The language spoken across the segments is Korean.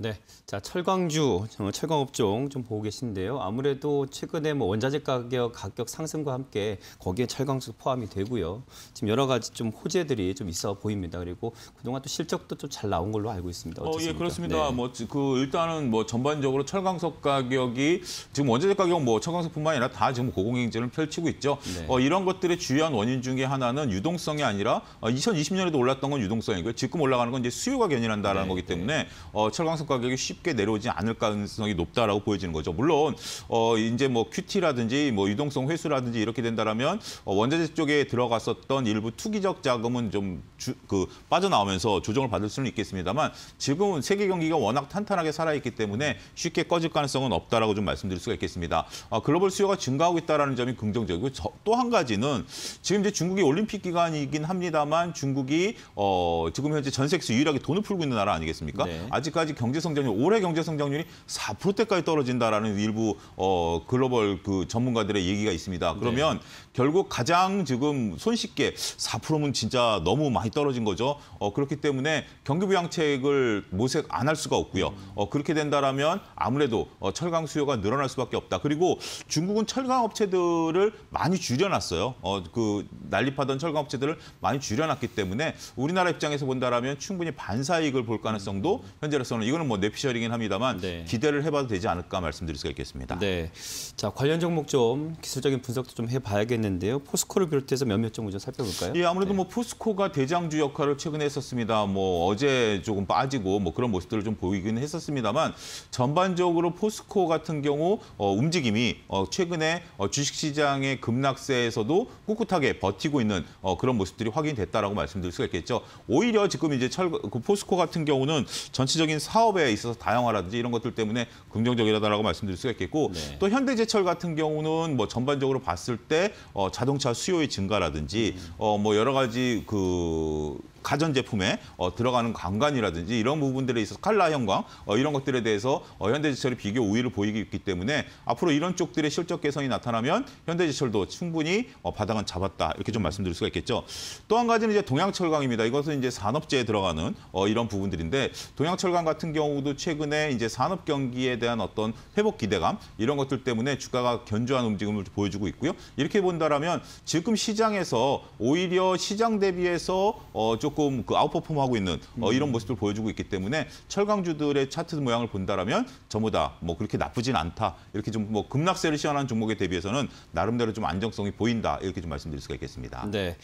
네, 자 철강주 어, 철강업종 좀 보고 계신데요. 아무래도 최근에 뭐 원자재 가격 가격 상승과 함께 거기에 철강수 포함이 되고요. 지금 여러 가지 좀 호재들이 좀 있어 보입니다. 그리고 그동안 또 실적도 좀 잘 나온 걸로 알고 있습니다. 어떻습니까? 어, 예, 그렇습니다. 네. 뭐그 일단은 뭐 전반적으로 철강석 가격이 지금 원자재 가격 뭐 철강석뿐만 아니라 다 지금 고공행진을 펼치고 있죠. 네. 어, 이런 것들의 주요한 원인 중에 하나는 유동성이 아니라 어, 2020년에도 올랐던 건 유동성이고요. 지금 올라가는 건 이제 수요가 견인한다라는 네, 거기 네. 때문에 어, 철강석 가격이 쉽게 내려오지 않을 가능성이 높다라고 보여지는 거죠. 물론 어 이제 뭐 큐티라든지 뭐 유동성 회수라든지 이렇게 된다라면 어, 원자재 쪽에 들어갔었던 일부 투기적 자금은 좀 그 빠져나오면서 조정을 받을 수는 있겠습니다만 지금은 세계 경기가 워낙 탄탄하게 살아있기 때문에 쉽게 꺼질 가능성은 없다라고 좀 말씀드릴 수가 있겠습니다. 아, 글로벌 수요가 증가하고 있다라는 점이 긍정적이고 또 한 가지는 지금 이제 중국이 올림픽 기간이긴 합니다만 중국이 어 지금 현재 전 세계에서 유일하게 돈을 풀고 있는 나라 아니겠습니까? 네. 아직까지 경제 경제 성장률, 올해 경제 성장률이 4%대까지 떨어진다라는 일부 어, 글로벌 그 전문가들의 얘기가 있습니다. 그러면 네. 결국 가장 지금 손쉽게 4%면 진짜 너무 많이 떨어진 거죠. 어, 그렇기 때문에 경기 부양책을 모색 안 할 수가 없고요. 어, 그렇게 된다라면 아무래도 어, 철강 수요가 늘어날 수밖에 없다. 그리고 중국은 철강 업체들을 많이 줄여놨어요. 어, 그 난립하던 철강 업체들을 많이 줄여놨기 때문에 우리나라 입장에서 본다라면 충분히 반사이익을 볼 가능성도 현재로서는 이거는 뭐 뇌피셜이긴 합니다만 네. 기대를 해봐도 되지 않을까 말씀드릴 수가 있겠습니다. 네. 자 관련 종목 좀 기술적인 분석도 좀 해봐야겠는데요. 포스코를 비롯해서 몇몇 종목 좀 살펴볼까요? 예, 아무래도 네. 뭐 포스코가 대장주 역할을 최근에 했었습니다. 뭐 어제 조금 빠지고 뭐 그런 모습들을 좀 보이긴 했었습니다만 전반적으로 포스코 같은 경우 어, 움직임이 어, 최근에 어, 주식시장의 급락세에서도 꿋꿋하게 버티고 있는 어, 그런 모습들이 확인됐다라고 말씀드릴 수가 있겠죠. 오히려 지금 이제 철, 그 포스코 같은 경우는 전체적인 사업 사업에 있어서 다양화라든지 이런 것들 때문에 긍정적이라고 말씀드릴 수가 있겠고 네. 또 현대제철 같은 경우는 뭐 전반적으로 봤을 때 어, 자동차 수요의 증가라든지 음. 어뭐 여러 가지 그 가전제품에 어, 들어가는 광관이라든지 이런 부분들에 있어서 칼라 형광 어, 이런 것들에 대해서 어, 현대제철이 비교 우위를 보이기 있기 때문에 앞으로 이런 쪽들의 실적 개선이 나타나면 현대제철도 충분히 어, 바닥은 잡았다 이렇게 좀 말씀드릴 수가 있겠죠. 또 한 가지는 이제 동양철강입니다. 이것은 이제 산업재에 들어가는 어, 이런 부분들인데 동양철강 같은 경우도 최근에 이제 산업 경기에 대한 어떤 회복 기대감 이런 것들 때문에 주가가 견조한 움직임을 보여주고 있고요. 이렇게 본다면 지금 시장에서 오히려 시장 대비해서 어, 조금 조금 그 아웃퍼폼하고 있는 어, 음. 이런 모습을 보여주고 있기 때문에 철강주들의 차트 모양을 본다라면 전부 다 뭐 그렇게 나쁘진 않다 이렇게 좀 뭐 급락세를 시연한 종목에 대비해서는 나름대로 좀 안정성이 보인다 이렇게 좀 말씀드릴 수가 있겠습니다. 네.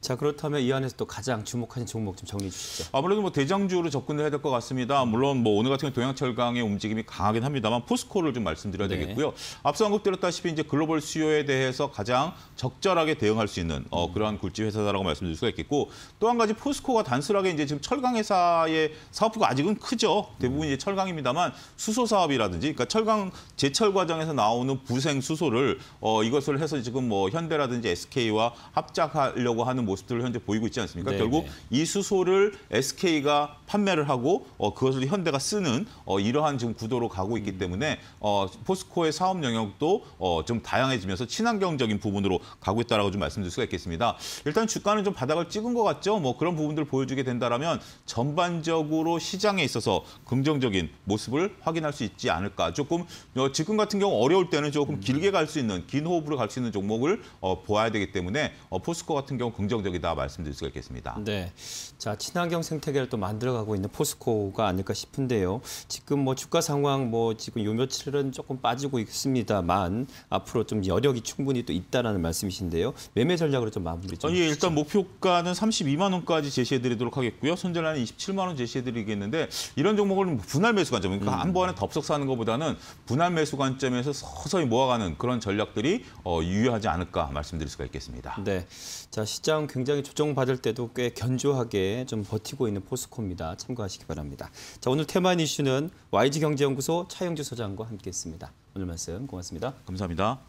자 그렇다면 이 안에서 또 가장 주목하는 종목 좀 정리해 주시죠. 아무래도 뭐 대장주로 접근을 해야 될 것 같습니다. 물론 뭐 오늘 같은 경우 동양철강의 움직임이 강하긴 합니다만 포스코를 좀 말씀드려야 네. 되겠고요. 앞서 언급드렸다시피 이제 글로벌 수요에 대해서 가장 적절하게 대응할 수 있는 어, 음. 그러한 굴지 회사다라고 말씀드릴 수가 있겠고 또 한 가지 포스 포스코가 단순하게 이제 지금 철강 회사의 사업부가 아직은 크죠. 대부분 이제 철강입니다만 수소 사업이라든지 그러니까 철강 제철 과정에서 나오는 부생 수소를 어 이것을 해서 지금 뭐 현대라든지 SK와 합작하려고 하는 모습들을 현재 보이고 있지 않습니까? 네네. 결국 네. 이 수소를 SK가 판매를 하고 어 그것을 현대가 쓰는 어 이러한 지금 구도로 가고 있기 때문에 어 포스코의 사업 영역도 어좀 다양해지면서 친환경적인 부분으로 가고 있다라고 좀 말씀드릴 수가 있겠습니다. 일단 주가는 좀 바닥을 찍은 것 같죠. 뭐 그런 부분 부분들을 보여주게 된다면 전반적으로 시장에 있어서 긍정적인 모습을 확인할 수 있지 않을까. 조금 어, 지금 같은 경우 어려울 때는 조금 길게 갈 수 있는 긴 호흡으로 갈 수 있는 종목을 어, 보아야 되기 때문에 어, 포스코 같은 경우 긍정적이다 말씀드릴 수가 있겠습니다. 네, 자 친환경 생태계를 또 만들어가고 있는 포스코가 아닐까 싶은데요. 지금 뭐 주가 상황 뭐 지금 요 며칠은 조금 빠지고 있습니다만 앞으로 좀 여력이 충분히 또 있다라는 말씀이신데요. 매매 전략으로 좀 마무리 좀. 아, 예, 일단 목표가는 32만 원까지. 제시해드리도록 하겠고요. 손절라는 27만 원 제시해드리겠는데 이런 종목을 분할 매수 관점, 그러니까 음. 한 번에 덥석 사는 것보다는 분할 매수 관점에서 서서히 모아가는 그런 전략들이 어, 유효하지 않을까 말씀드릴 수가 있겠습니다. 네, 자 시장 굉장히 조정받을 때도 꽤 견조하게 좀 버티고 있는 포스코입니다. 참고하시기 바랍니다. 자 오늘 테마 이슈는 YG경제연구소 차영주 소장과 함께했습니다. 오늘 말씀 고맙습니다. 감사합니다.